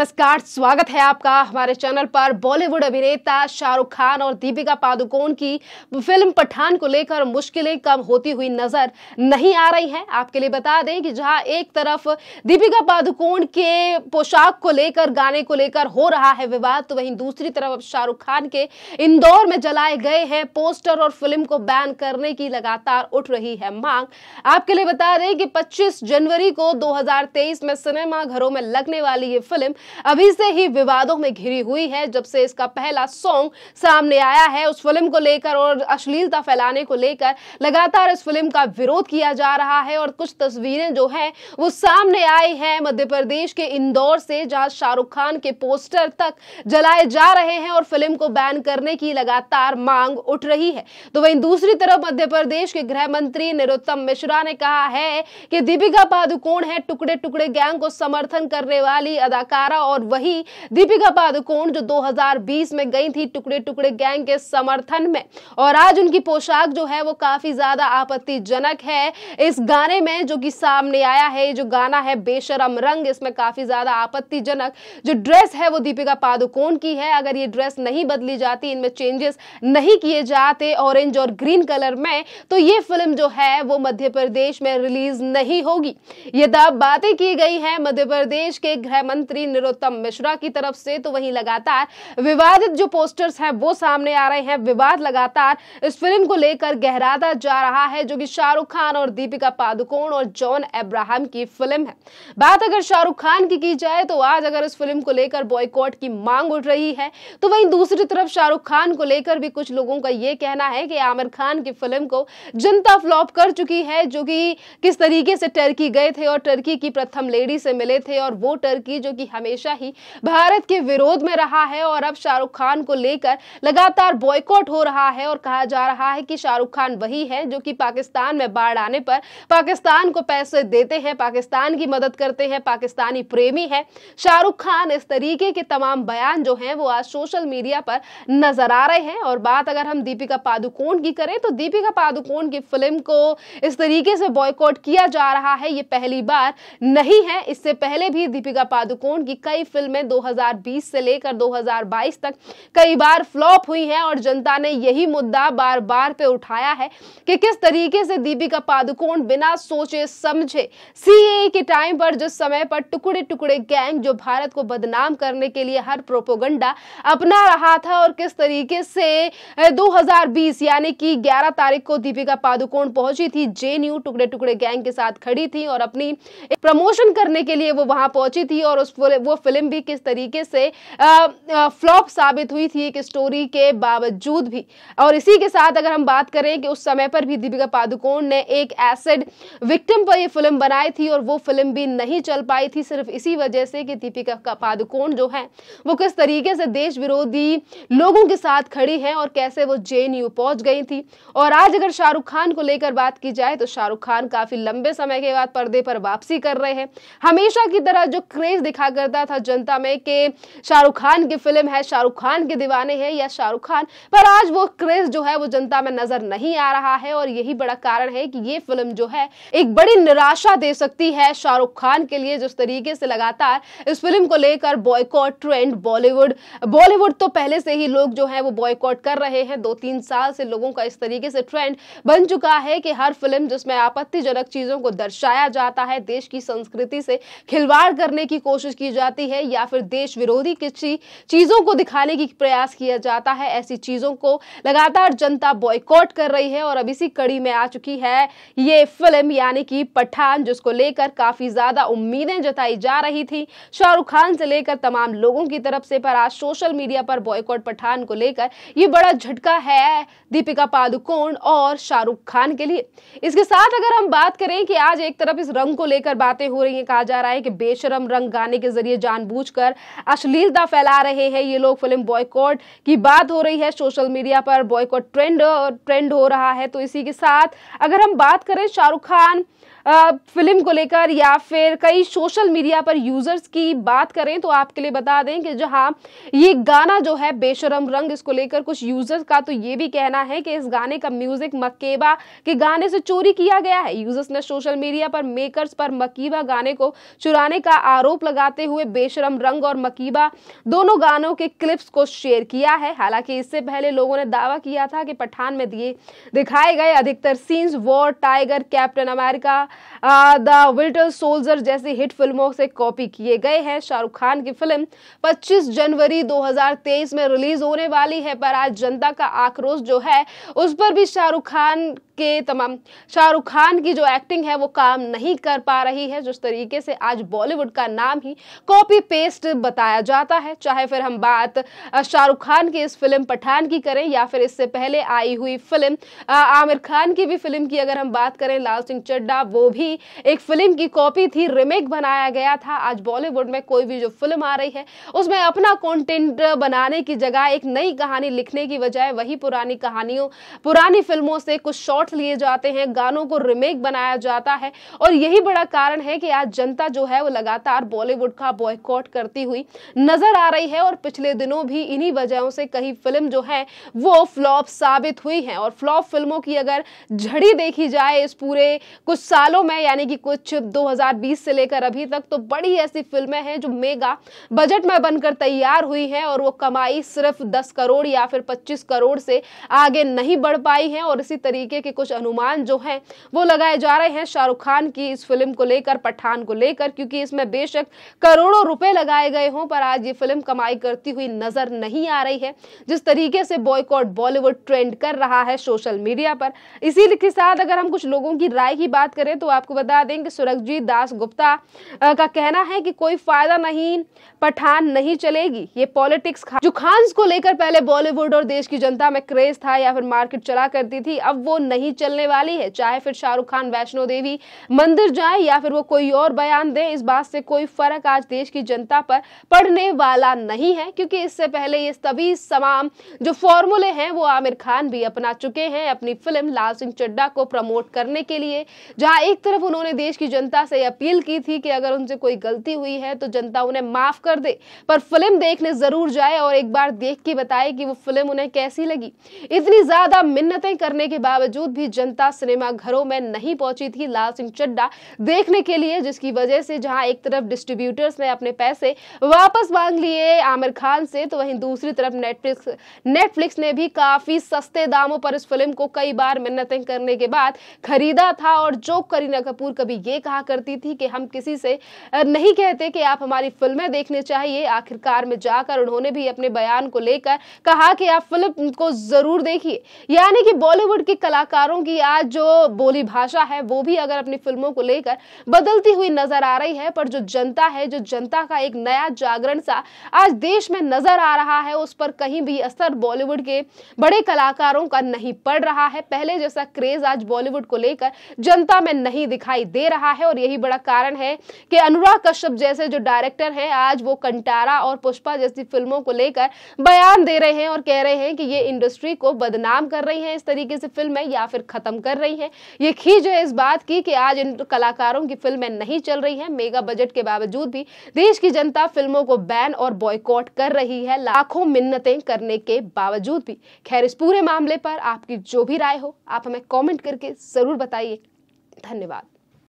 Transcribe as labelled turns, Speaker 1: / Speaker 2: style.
Speaker 1: नमस्कार स्वागत है आपका हमारे चैनल पर बॉलीवुड अभिनेता शाहरुख खान और दीपिका पादुकोण की फिल्म पठान को लेकर मुश्किलें कम होती हुई नजर नहीं आ रही हैं आपके लिए बता दें कि जहां एक तरफ दीपिका पादुकोण के पोशाक को लेकर गाने को लेकर हो रहा है विवाद तो वहीं दूसरी तरफ अब शाहरुख खान के इंदौर में जलाए गए हैं पोस्टर और फिल्म को बैन करने की लगातार उठ रही है मांग आपके लिए बता दें कि पच्चीस जनवरी को दो में सिनेमा घरों में लगने वाली ये फिल्म अभी से ही विवादों में घिरी हुई है जब से इसका पहला सॉन्ग सामने आया है उस फिल्म को लेकर और अश्लीलता फैलाने को लेकर लगातार इस फिल्म का विरोध किया जा रहा है और कुछ तस्वीरें जो है वो सामने आई है मध्य प्रदेश के इंदौर से जहां शाहरुख खान के पोस्टर तक जलाए जा रहे हैं और फिल्म को बैन करने की लगातार मांग उठ रही है तो वहीं दूसरी तरफ मध्य प्रदेश के गृह मंत्री निरुत्तम मिश्रा ने कहा है कि दीपिका पादुकोण है टुकड़े टुकड़े गैंग को समर्थन करने वाली अदाकारा रहा और वही दीपिका पादुकोण जो 2020 में गई थी टुकड़े टुकड़े गैंग के समर्थन में और आज उनकी पोशाक जो है वो काफी ज्यादा आपत्तिजनक है इस गाने में जो कि सामने आया है जो गाना है बेशरम रंग इसमें काफी ज्यादा आपत्तिजनक जो ड्रेस है वो दीपिका पादुकोण की है अगर ये ड्रेस नहीं बदली जाती इनमें चेंजेस नहीं किए जाते ऑरेंज और ग्रीन कलर में तो ये फिल्म जो है वो मध्य प्रदेश में रिलीज नहीं होगी ये तब बातें की गई हैं मध्य प्रदेश के गृह मंत्री नरोत्तम मिश्रा की तरफ से तो वहीं लगातार विवादित जो पोस्टर्स हैं वो सामने आ रहे हैं विवाद लगातार इस फिल्म को लेकर गहराता जा रहा है जो कि शाहरुख खान और दीपिका पादुकोण और जॉन एब्राहम की फिल्म है बात अगर शाहरुख खान की की जाए तो आज अगर इस फिल्म को लेकर बॉयकॉट की मांग उठ रही है तो वहीं दूसरी तरफ शाहरुख खान को लेकर भी कुछ लोगों का यह कहना है कि आमिर खान की फिल्म को जनता फ्लॉप कर चुकी है जो कि किस तरीके से टर्की गए थे और टर्की की प्रथम लेडी से मिले थे और वो टर्की जो कि हमेशा हमेशा ही भारत के विरोध में रहा है और अब शाहरुख खान को लेकर लगातार बॉयकॉट हो रहा है और कहा जा रहा है कि शाहरुख खान वही है जो कि पाकिस्तान में बाढ़ आने पर पाकिस्तान को पैसे देते हैं पाकिस्तान की मदद करते हैं पाकिस्तानी प्रेमी है शाहरुख खान इस तरीके के तमाम बयान जो हैं वो आज सोशल मीडिया पर नजर आ रहे हैं और बात अगर हम दीपिका पादुकोण की करें तो दीपिका पादुकोण की फिल्म को इस तरीके से बॉयकॉट किया जा रहा है ये पहली बार नहीं है इससे पहले भी दीपिका पादुकोण की कई फिल्में 2020 से लेकर 2022 तक कई बार फ्लॉप हुई हैं और जनता ने यही मुद्दा बार बार पे उठाया है कि किस तरीके से दीपिका पादुकोण बिना सोचे समझे सीए के टाइम पर जिस समय पर टुकड़े टुकड़े गैंग जो भारत को बदनाम करने के लिए हर प्रोपोगंडा अपना रहा था और किस तरीके से दो यानी कि ग्यारह तारीख को दीपिका पादुकोण पहुंची थी जे टुकड़े टुकड़े गैंग के साथ खड़ी थी और अपनी प्रमोशन करने के लिए वो वहां पहुंची थी और उस वो फिल्म भी किस तरीके से फ्लॉप साबित हुई थी एक स्टोरी के बावजूद भी और इसी के साथ अगर हम बात करें कि उस समय पर भी दीपिका पादुकोण ने एक एसिड विक्टिम पर ये फिल्म बनाई थी और वो फिल्म भी नहीं चल पाई थी सिर्फ इसी वजह से कि दीपिका पादुकोण जो है वो किस तरीके से देश विरोधी लोगों के साथ खड़ी है और कैसे वो जे पहुंच गई थी और आज अगर शाहरुख खान को लेकर बात की जाए तो शाहरुख खान काफी लंबे समय के बाद पर्दे पर वापसी कर रहे हैं हमेशा की तरह जो क्रेज दिखा करता पता था जनता में कि शाहरुख खान की फिल्म है शाहरुख खान के दीवाने हैं या शाहरुख खान पर आज वो क्रेज जो है वो जनता में नजर नहीं आ रहा है और यही बड़ा कारण है कि ये फिल्म जो है एक बड़ी निराशा दे सकती है शाहरुख खान के लिए जिस तरीके से लगातार इस फिल्म को लेकर बॉयकॉट ट्रेंड बॉलीवुड बॉलीवुड तो पहले से ही लोग जो है वो बॉयकॉट कर रहे हैं दो तीन साल से लोगों का इस तरीके से ट्रेंड बन चुका है कि हर फिल्म जिसमें आपत्तिजनक चीजों को दर्शाया जाता है देश की संस्कृति से खिलवाड़ करने की कोशिश की जा जाती है या फिर देश विरोधी किसी चीज़ों को दिखाने की प्रयास किया जाता है ऐसी चीज़ों को लगातार जनता बॉयकॉट कर रही है और अब इसी कड़ी में आ चुकी है ये फिल्म यानी कि पठान जिसको लेकर काफ़ी ज़्यादा उम्मीदें जताई जा रही थी शाहरुख खान से लेकर तमाम लोगों की तरफ से पर आज सोशल मीडिया पर बॉयकॉट पठान को लेकर ये बड़ा झटका है दीपिका पादुकोण और शाहरुख खान के लिए इसके साथ अगर हम बात करें कि आज एक तरफ इस रंग को लेकर बातें हो रही हैं कहा जा रहा है कि बेशरम रंग गाने के जरिए जानबूझ जानबूझकर अश्लीलता फैला रहे हैं ये लोग फिल्म बॉयकॉट की बात हो रही है सोशल मीडिया पर बॉयकॉट ट्रेंड ट्रेंड हो रहा है तो इसी के साथ अगर हम बात करें शाहरुख खान फिल्म को लेकर या फिर कई सोशल मीडिया पर यूजर्स की बात करें तो आपके लिए बता दें कि जहां ये गाना जो है बेशरम रंग इसको लेकर कुछ यूजर्स का तो ये भी कहना है कि इस गाने का म्यूजिक मकेबा के गाने से चोरी किया गया है यूजर्स ने सोशल मीडिया पर मेकर्स पर मकीबा गाने को चुराने का आरोप लगाते हुए बेशरम रंग और मकीबा दोनों गानों के क्लिप्स को शेयर किया है हालांकि इससे पहले लोगों ने दावा किया था कि पठान में दिए दिखाए गए अधिकतर scenes war tiger captain America the winter soldier जैसी हिट फिल्मों से कॉपी किए गए हैं शाहरुख खान की फिल्म 25 जनवरी 2023 में रिलीज होने वाली है पर आज जनता का आक्रोश जो है उस पर भी शाहरुख खान के तमाम शाहरुख खान की जो एक्टिंग है वो काम नहीं कर पा रही है जिस तरीके से आज बॉलीवुड का नाम ही कॉपी पेस्ट बताया जाता है चाहे फिर हम बात शाहरुख खान की इस फिल्म पठान की करें या फिर इससे पहले आई हुई फिल्म आमिर खान की भी फिल्म की अगर हम बात करें लाल सिंह चड्डा वो भी एक फिल्म की कॉपी थी रिमेक बनाया गया था आज बॉलीवुड में कोई भी जो फिल्म आ रही है उसमें अपना कॉन्टेंट बनाने की जगह एक नई कहानी लिखने की बजाय वही पुरानी कहानियों पुरानी फिल्मों से कुछ शॉर्ट शॉट लिए जाते हैं गानों को रिमेक बनाया जाता है और यही बड़ा कारण है कि आज जनता जो है वो लगातार बॉलीवुड का बॉयकॉट करती हुई नजर आ रही है और पिछले दिनों भी इन्हीं वजहों से कई फिल्म जो है वो फ्लॉप साबित हुई है और फ्लॉप फिल्मों की अगर झड़ी देखी जाए इस पूरे कुछ सालों में यानी कि कुछ दो से लेकर अभी तक तो बड़ी ऐसी फिल्में हैं जो मेगा बजट में बनकर तैयार हुई हैं और वो कमाई सिर्फ 10 करोड़ या फिर 25 करोड़ से आगे नहीं बढ़ पाई है और इसी तरीके के कुछ अनुमान जो हैं वो लगाए जा रहे हैं शाहरुख खान की इस फिल्म को लेकर पठान को लेकर क्योंकि इसमें बेशक करोड़ों रुपए लगाए गए हों पर आज ये फिल्म कमाई करती हुई नजर नहीं आ रही है जिस तरीके से बॉयकॉट बॉलीवुड ट्रेंड कर रहा है सोशल मीडिया पर इसी के साथ अगर हम कुछ लोगों की राय की बात करें तो आपको बता दें कि सुरजीत दास गुप्ता का कहना है कि कोई फायदा नहीं पठान नहीं चलेगी ये पॉलिटिक्स खा, जो खान को लेकर पहले बॉलीवुड और देश की जनता में क्रेज था या फिर मार्केट चला करती थी अब वो नहीं नहीं चलने वाली है चाहे फिर शाहरुख खान वैष्णो देवी मंदिर जाए या फिर वो कोई और बयान दे इस बात से कोई फर्क आज देश की जनता पर पड़ने वाला नहीं है क्योंकि इससे पहले ये सभी तमाम जो फॉर्मूले हैं वो आमिर खान भी अपना चुके हैं अपनी फिल्म लाल सिंह चड्डा को प्रमोट करने के लिए जहां एक तरफ उन्होंने देश की जनता से अपील की थी कि अगर उनसे कोई गलती हुई है तो जनता उन्हें माफ कर दे पर फिल्म देखने जरूर जाए और एक बार देख के बताए कि वो फिल्म उन्हें कैसी लगी इतनी ज्यादा मिन्नतें करने के बावजूद भी जनता सिनेमा घरों में नहीं पहुंची थी लाल सिंह चड्डा देखने के लिए जिसकी वजह से जहां एक तरफ डिस्ट्रीब्यूटर्स ने अपने पैसे वापस मांग लिए आमिर खान से तो वहीं दूसरी तरफ नेटफ्लिक्स नेटफ्लिक्स ने भी काफी सस्ते दामों पर इस फिल्म को कई बार मिन्नतें करने के बाद खरीदा था और जो करीना कपूर कभी ये कहा करती थी कि हम किसी से नहीं कहते कि आप हमारी फिल्में देखने चाहिए आखिरकार में जाकर उन्होंने भी अपने बयान को लेकर कहा कि आप फिल्म को जरूर देखिए यानी कि बॉलीवुड के कलाकार कलाकारों की आज जो बोली भाषा है वो भी अगर अपनी फिल्मों को लेकर बदलती हुई नजर आ रही है पर जो जनता है जो जनता का एक नया जागरण सा आज देश में नजर आ रहा है उस पर कहीं भी असर बॉलीवुड के बड़े कलाकारों का नहीं पड़ रहा है पहले जैसा क्रेज आज बॉलीवुड को लेकर जनता में नहीं दिखाई दे रहा है और यही बड़ा कारण है कि अनुराग कश्यप जैसे जो डायरेक्टर हैं आज वो कंटारा और पुष्पा जैसी फिल्मों को लेकर बयान दे रहे हैं और कह रहे हैं कि ये इंडस्ट्री को बदनाम कर रही है इस तरीके से फिल्म या फिर फिर ख़त्म कर रही है ये खीज है इस बात की कि आज इन कलाकारों की फिल्में नहीं चल रही हैं मेगा बजट के बावजूद भी देश की जनता फिल्मों को बैन और बॉयकॉट कर रही है लाखों मिन्नतें करने के बावजूद भी खैर इस पूरे मामले पर आपकी जो भी राय हो आप हमें कॉमेंट करके ज़रूर बताइए धन्यवाद